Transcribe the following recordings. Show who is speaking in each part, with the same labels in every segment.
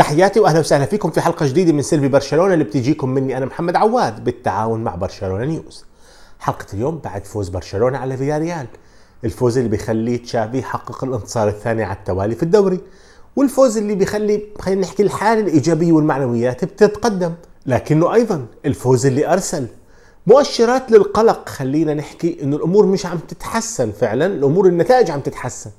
Speaker 1: تحياتي واهلا وسهلا فيكم في حلقه جديده من سيلفي برشلونه اللي بتجيكم مني انا محمد عواد بالتعاون مع برشلونه نيوز. حلقه اليوم بعد فوز برشلونه على فياريال، الفوز اللي بيخلي تشافي يحقق الانتصار الثاني على التوالي في الدوري، والفوز اللي بيخلي خلينا نحكي الحاله الايجابيه والمعنويات بتتقدم، لكنه ايضا الفوز اللي ارسل مؤشرات للقلق خلينا نحكي انه الامور مش عم تتحسن فعلا، الامور النتائج عم تتحسن.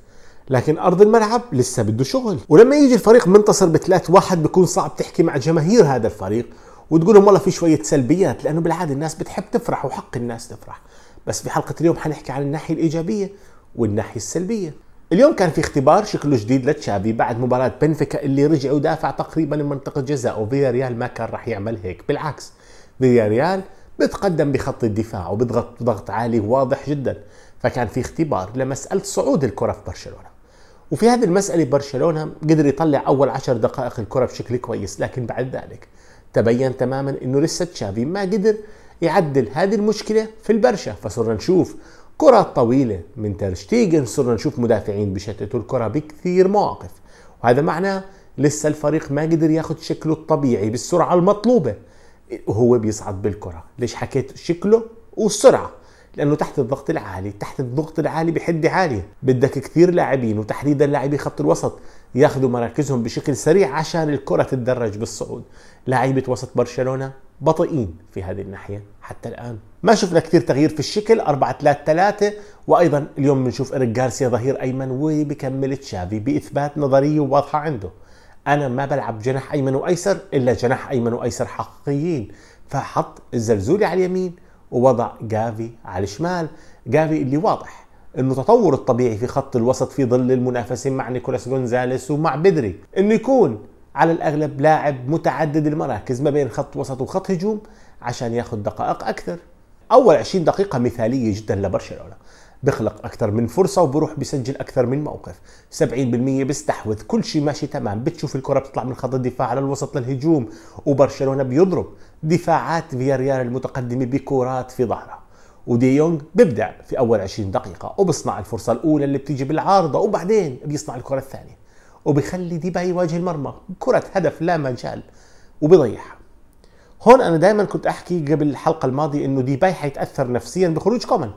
Speaker 1: لكن ارض الملعب لسه بده شغل ولما يجي الفريق منتصر بثلاث واحد بيكون صعب تحكي مع جماهير هذا الفريق وتقول لهم والله في شويه سلبيات لانه بالعاده الناس بتحب تفرح وحق الناس تفرح بس بحلقه اليوم حنحكي عن الناحيه الايجابيه والناحيه السلبيه اليوم كان في اختبار شكله جديد لتشافي بعد مباراة بنفيكا اللي رجع ودافع تقريبا من منطقة جزاء وفيا ريال ما كان راح يعمل هيك بالعكس فيا ريال بتقدم بخط الدفاع وبضغط ضغط عالي واضح جدا فكان في اختبار لمسألة صعود الكرة في برشلونة وفي هذه المسألة برشلونة قدر يطلع أول عشر دقائق الكرة بشكل كويس لكن بعد ذلك تبين تماما أنه لسه تشافي ما قدر يعدل هذه المشكلة في البرشا فصرنا نشوف كرات طويلة من ترشتيجن صرنا نشوف مدافعين بشتتوا الكرة بكثير مواقف وهذا معناه لسه الفريق ما قدر ياخذ شكله الطبيعي بالسرعة المطلوبة وهو بيصعد بالكرة ليش حكيت شكله والسرعة لانه تحت الضغط العالي تحت الضغط العالي بحده عاليه بدك كثير لاعبين وتحديدا لاعبي خط الوسط ياخذوا مراكزهم بشكل سريع عشان الكره تتدرج بالصعود لاعيبه وسط برشلونه بطيئين في هذه الناحيه حتى الان ما شفنا كثير تغيير في الشكل 4 3 3 وايضا اليوم بنشوف اريك جارسيا ظهير ايمن وبيكمل تشافي باثبات نظريه واضحه عنده انا ما بلعب جناح ايمن وايسر الا جناح ايمن وايسر حقيقيين فحط الزلزولي على اليمين ووضع جافي على الشمال جافي اللي واضح انه تطور الطبيعي في خط الوسط في ظل المنافسين مع نيكولاس جونزاليس ومع بدري انه يكون على الاغلب لاعب متعدد المراكز ما بين خط وسط وخط هجوم عشان ياخذ دقائق اكثر اول 20 دقيقه مثاليه جدا لبرشلونه بخلق اكثر من فرصه وبروح بسجل اكثر من موقف 70% بيستحوذ كل شيء ماشي تمام بتشوف الكره بتطلع من خط الدفاع على الوسط للهجوم وبرشلونه بيضرب دفاعات فياريال المتقدمه بكرات في ظهرها ودي يونغ بيبدع في اول 20 دقيقه وبصنع الفرصه الاولى اللي بتيجي بالعارضه وبعدين بيصنع الكره الثانيه وبخلي ديبا يواجه المرمى كره هدف لا مجال وبضيعها هون انا دائما كنت احكي قبل الحلقه الماضيه انه ديباي حيتاثر نفسيا بخروج كومن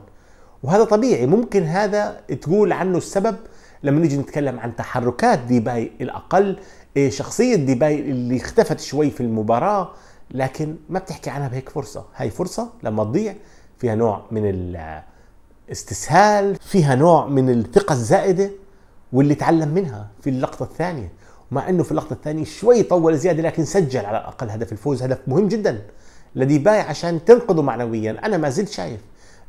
Speaker 1: وهذا طبيعي ممكن هذا تقول عنه السبب لما نيجي نتكلم عن تحركات ديباي الأقل إيه، شخصية ديباي اللي اختفت شوي في المباراة لكن ما بتحكي عنها بهيك فرصة هاي فرصة لما تضيع فيها نوع من الاستسهال فيها نوع من الثقة الزائدة واللي تعلم منها في اللقطة الثانية مع انه في اللقطة الثانية شوي طول زيادة لكن سجل على الاقل هدف الفوز هدف مهم جدا لديباي عشان تنقذه معنويا انا ما زلت شايف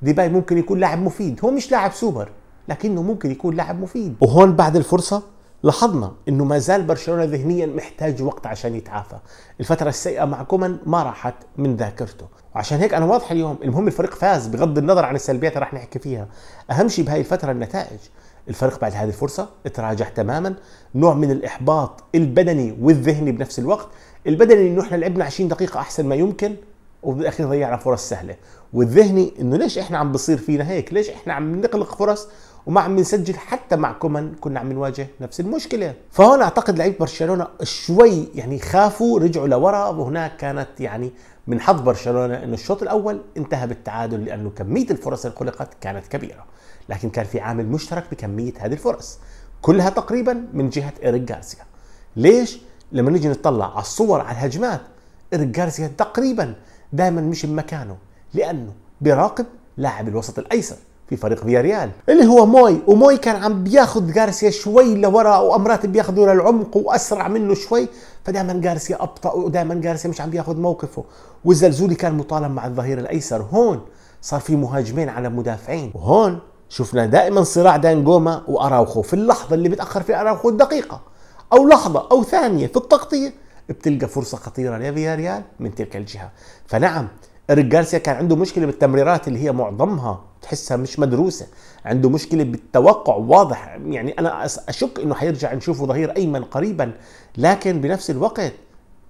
Speaker 1: ديباي ممكن يكون لاعب مفيد هو مش لاعب سوبر لكنه ممكن يكون لاعب مفيد وهون بعد الفرصه لاحظنا انه ما زال برشلونه ذهنيا محتاج وقت عشان يتعافى الفتره السيئه مع كومان ما راحت من ذاكرته وعشان هيك انا واضح اليوم المهم الفريق فاز بغض النظر عن السلبيات اللي راح نحكي فيها اهم شيء بهاي الفتره النتائج الفريق بعد هذه الفرصه تراجع تماما نوع من الاحباط البدني والذهني بنفس الوقت البدني انه احنا لعبنا 20 دقيقه احسن ما يمكن وبالاخير ضيعنا فرص سهله والذهني انه ليش احنا عم بصير فينا هيك ليش احنا عم نقلق فرص وما عم نسجل حتى مع كومان كنا عم نواجه نفس المشكله فهون اعتقد لعيبه برشلونه شوي يعني خافوا رجعوا لورا وهناك كانت يعني من حظ برشلونه انه الشوط الاول انتهى بالتعادل لانه كميه الفرص اللي خلقت كانت كبيره لكن كان في عامل مشترك بكميه هذه الفرص كلها تقريبا من جهه ايريك غارسيا ليش لما نيجي نطلع على الصور على الهجمات ايريك غارسيا تقريبا دائما مش بمكانه لانه بيراقب لاعب الوسط الايسر في فريق فياريال اللي هو موي وموي كان عم بياخذ جارسيا شوي لورا وامرات بياخذه للعمق واسرع منه شوي فدائما جارسيا ابطا ودائما جارسيا مش عم بياخذ موقفه والزلزولي كان مطالب مع الظهير الايسر هون صار في مهاجمين على مدافعين وهون شفنا دائما صراع دان جوما واراوخو في اللحظه اللي بتاخر فيها اراوخو الدقيقه او لحظه او ثانيه في التغطيه بتلقى فرصه خطيره لفيا ريال من تلك الجهه فنعم إريك جارسيا كان عنده مشكله بالتمريرات اللي هي معظمها تحسها مش مدروسه عنده مشكله بالتوقع واضح يعني انا اشك انه حيرجع نشوفه ظهير ايمن قريبا لكن بنفس الوقت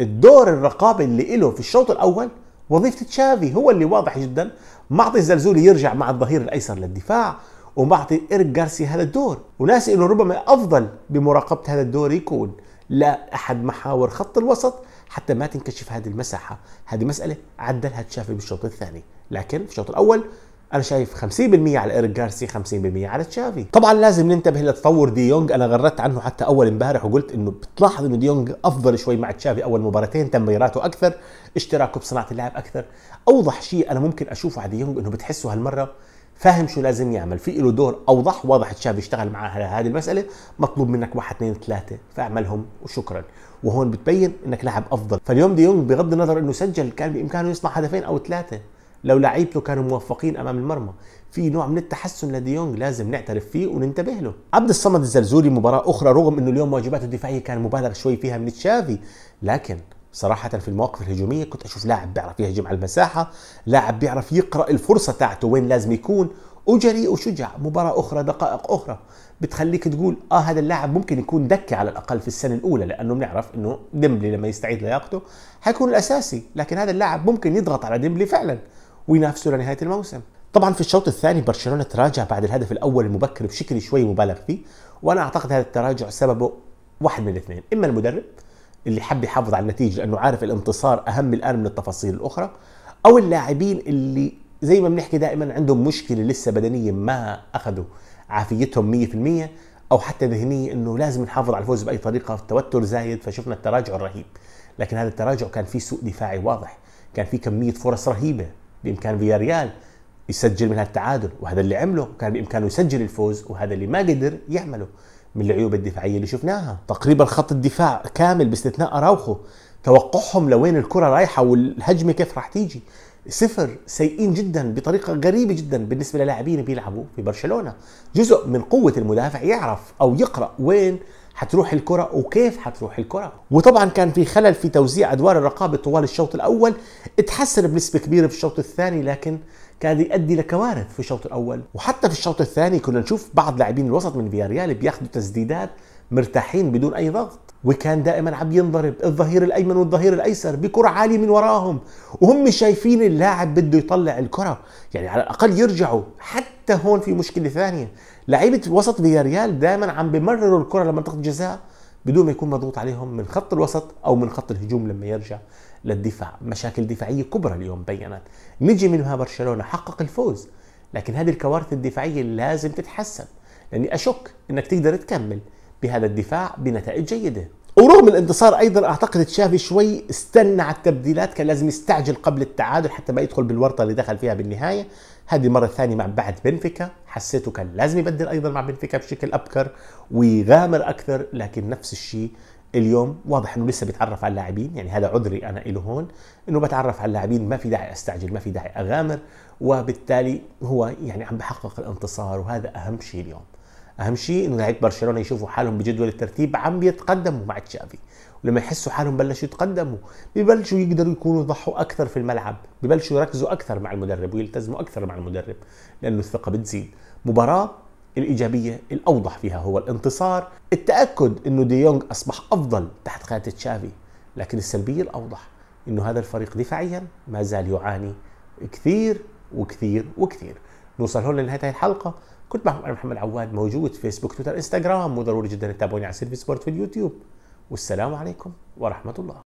Speaker 1: الدور الرقابي اللي إله في الشوط الاول وظيفه تشافي هو اللي واضح جدا معطي الزلزولي يرجع مع الظهير الايسر للدفاع ومعطي ايريك جارسيا هذا الدور وناسي انه ربما افضل بمراقبه هذا الدور يكون لا احد محاور خط الوسط حتى ما تنكشف هذه المساحه، هذه مساله عدلها تشافي بالشوط الثاني، لكن في الشوط الاول انا شايف 50% على ايريك جارسي 50% على تشافي طبعا لازم ننتبه لتطور دي يونغ انا غردت عنه حتى اول امبارح وقلت انه بتلاحظ انه دي يونغ افضل شوي مع تشافي اول مباراتين تمريراته اكثر اشتراكه بصناعه اللعب اكثر اوضح شيء انا ممكن اشوفه على دي يونغ انه بتحسه هالمره فاهم شو لازم يعمل في له دور اوضح واضح الشاب يشتغل معاه على هذه المساله مطلوب منك واحد اثنين ثلاثه فاعملهم وشكرا وهون بتبين انك لاعب افضل فاليوم دي يونغ بغض النظر انه سجل كان بامكانه يصنع هدفين او ثلاثه لو لعيبته كانوا موفقين امام المرمى في نوع من التحسن لديونغ لازم نعترف فيه وننتبه له عبد الصمد الزلزولي مباراه اخرى رغم انه اليوم واجباته الدفاعيه كان مبالغ شوي فيها من تشافي لكن صراحة في المواقف الهجومية كنت أشوف لاعب بيعرف يهجم على المساحة لاعب بيعرف يقرأ الفرصة تاعته وين لازم يكون وجريء وشجع مباراة أخرى دقائق أخرى بتخليك تقول آه هذا اللاعب ممكن يكون دكة على الأقل في السنة الأولى لأنه بنعرف أنه ديمبلي لما يستعيد لياقته حيكون الأساسي لكن هذا اللاعب ممكن يضغط على ديمبلي فعلا وينافسه لنهاية الموسم طبعا في الشوط الثاني برشلونة تراجع بعد الهدف الأول المبكر بشكل شوي مبالغ فيه وأنا أعتقد هذا التراجع سببه واحد من الاثنين إما المدرب اللي حب يحافظ على النتيجه لانه عارف الانتصار اهم الان من التفاصيل الاخرى او اللاعبين اللي زي ما بنحكي دائما عندهم مشكله لسه بدنيه ما اخذوا عافيتهم 100% او حتى ذهنيه انه لازم نحافظ على الفوز باي طريقه التوتر زايد فشفنا التراجع الرهيب لكن هذا التراجع كان فيه سوء دفاعي واضح كان فيه كميه فرص رهيبه بامكان فياريال يسجل منها التعادل وهذا اللي عمله كان بامكانه يسجل الفوز وهذا اللي ما قدر يعمله من العيوب الدفاعيه اللي شفناها تقريبا خط الدفاع كامل باستثناء اراوخو توقعهم لوين الكره رايحه والهجمه كيف راح تيجي صفر سيئين جدا بطريقه غريبه جدا بالنسبه للاعبين بيلعبوا في برشلونه جزء من قوه المدافع يعرف او يقرا وين حتروح الكرة وكيف حتروح الكرة وطبعا كان في خلل في توزيع أدوار الرقابة طوال الشوط الأول اتحسن بنسبة كبيرة في الشوط الثاني لكن كان يؤدي لكوارث في الشوط الاول وحتى في الشوط الثاني كنا نشوف بعض لاعبين الوسط من فياريال بياخذوا تسديدات مرتاحين بدون اي ضغط وكان دائما عم ينضرب الظهير الايمن والظهير الايسر بكره عاليه من وراهم وهم شايفين اللاعب بده يطلع الكره يعني على الاقل يرجعوا حتى هون في مشكله ثانيه لعيبه وسط فياريال دائما عم بمرروا الكره لمنطقه الجزاء بدون ما يكون مضغوط عليهم من خط الوسط او من خط الهجوم لما يرجع للدفاع مشاكل دفاعيه كبرى اليوم بينت نجي منها برشلونه حقق الفوز لكن هذه الكوارث الدفاعيه لازم تتحسن لاني اشك انك تقدر تكمل بهذا الدفاع بنتائج جيده ورغم الانتصار ايضا اعتقد تشافي شوي استنى على التبديلات كان لازم يستعجل قبل التعادل حتى ما يدخل بالورطه اللي دخل فيها بالنهايه هذه المره الثانيه مع بعد بنفيكا حسيته كان لازم يبدل ايضا مع بنفيكا بشكل ابكر ويغامر اكثر لكن نفس الشيء اليوم واضح انه لسه بيتعرف على اللاعبين يعني هذا عذري انا له هون انه بتعرف على اللاعبين ما في داعي استعجل ما في داعي اغامر وبالتالي هو يعني عم بحقق الانتصار وهذا اهم شيء اليوم اهم شيء انه لعيبه برشلونه يشوفوا حالهم بجدول الترتيب عم بيتقدموا مع تشافي ولما يحسوا حالهم بلشوا يتقدموا ببلشوا يقدروا يكونوا يضحوا اكثر في الملعب ببلشوا يركزوا اكثر مع المدرب ويلتزموا اكثر مع المدرب لانه الثقه بتزيد مباراه الإيجابية الأوضح فيها هو الانتصار التأكد أنه دي يونغ أصبح أفضل تحت قيادة تشافي لكن السلبية الأوضح أنه هذا الفريق دفاعيا ما زال يعاني كثير وكثير وكثير نوصل هون لنهاية الحلقة كنت معكم انا محمد عواد موجود فيسبوك تويتر انستغرام وضروري جدا تتابعوني على سيرفي سبورت في اليوتيوب والسلام عليكم ورحمه الله